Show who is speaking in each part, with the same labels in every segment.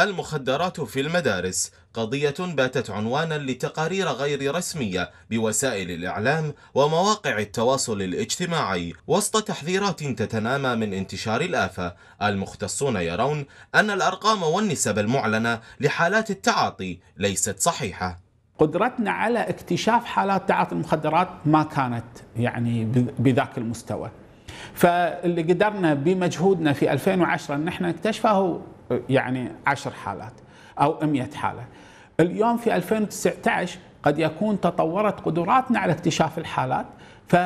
Speaker 1: المخدرات في المدارس قضية باتت عنوانا لتقارير غير رسمية بوسائل الإعلام ومواقع التواصل الاجتماعي وسط تحذيرات تتنامى من انتشار الآفة المختصون يرون أن الأرقام والنسب المعلنة لحالات التعاطي ليست صحيحة قدرتنا
Speaker 2: على اكتشاف حالات تعاطي المخدرات ما كانت يعني بذاك المستوى فاللي قدرنا بمجهودنا في 2010 ان احنا نكتشفه يعني عشر حالات أو 100 حالة اليوم في 2019 قد يكون تطورت قدراتنا على اكتشاف الحالات ف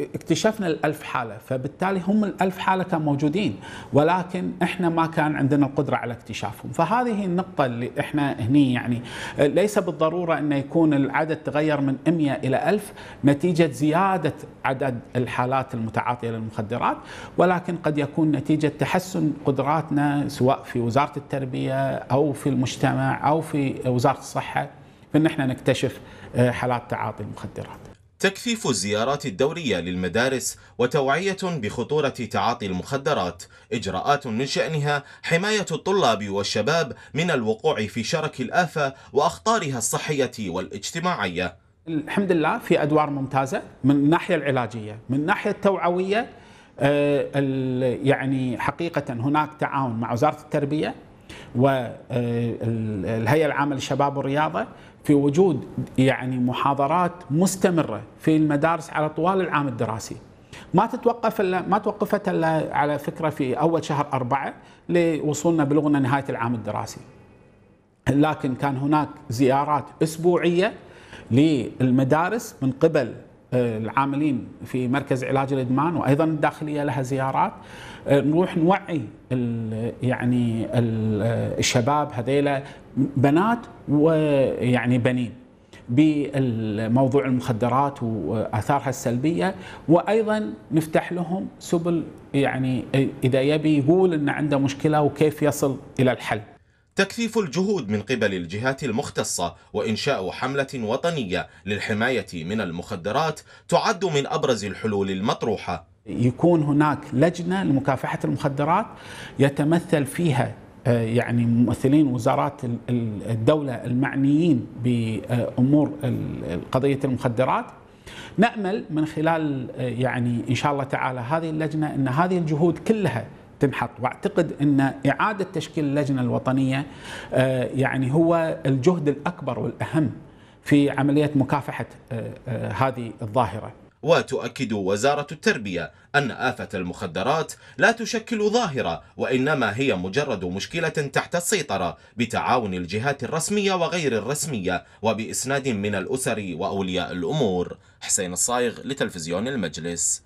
Speaker 2: اكتشفنا الألف حالة فبالتالي هم الألف حالة كانوا موجودين ولكن إحنا ما كان عندنا القدرة على اكتشافهم فهذه النقطة اللي إحنا هني يعني ليس بالضرورة أن يكون العدد تغير من 100 إلى 1000 نتيجة زيادة عدد الحالات المتعاطية للمخدرات ولكن قد يكون نتيجة تحسن قدراتنا سواء في وزارة التربية أو في المجتمع أو في وزارة الصحة أن إحنا نكتشف آه، حالات تعاطي المخدرات
Speaker 1: تكثيف الزيارات الدورية للمدارس وتوعية بخطورة تعاطي المخدرات إجراءات من شأنها حماية الطلاب والشباب من الوقوع في شرك الآفة وأخطارها الصحية والاجتماعية
Speaker 2: الحمد لله في أدوار ممتازة من الناحية العلاجية من الناحية التوعوية آه، يعني حقيقة هناك تعاون مع وزارة التربية والهيئه العامه للشباب والرياضه في وجود يعني محاضرات مستمره في المدارس على طوال العام الدراسي. ما تتوقف الا ما توقفت الا على فكره في اول شهر اربعه لوصولنا بلغنا نهايه العام الدراسي. لكن كان هناك زيارات اسبوعيه للمدارس من قبل العاملين في مركز علاج الادمان وايضا الداخليه لها زيارات آه، نروح نوعي يعني آه، الشباب هذيلا بنات ويعني بنين بموضوع المخدرات واثارها السلبيه وايضا نفتح لهم سبل يعني اذا يبي يقول ان عنده مشكله وكيف يصل الى الحل.
Speaker 1: تكثيف الجهود من قبل الجهات المختصة وإنشاء حملة وطنية للحماية من المخدرات تعد من أبرز الحلول المطروحة يكون
Speaker 2: هناك لجنة لمكافحة المخدرات يتمثل فيها آه، يعني ممثلين وزارات الدولة المعنيين بأمور قضية المخدرات نأمل من خلال آه، يعني إن شاء الله تعالى هذه اللجنة أن هذه الجهود كلها تنحط واعتقد ان اعاده تشكيل اللجنه الوطنيه آه، يعني هو الجهد الاكبر والاهم في عمليه مكافحه آه، آه، هذه الظاهره.
Speaker 1: وتؤكد وزارة التربية أن آفة المخدرات لا تشكل ظاهرة وإنما هي مجرد مشكلة تحت السيطرة بتعاون الجهات الرسمية وغير الرسمية وبإسناد من الأسر وأولياء الأمور حسين الصايغ لتلفزيون المجلس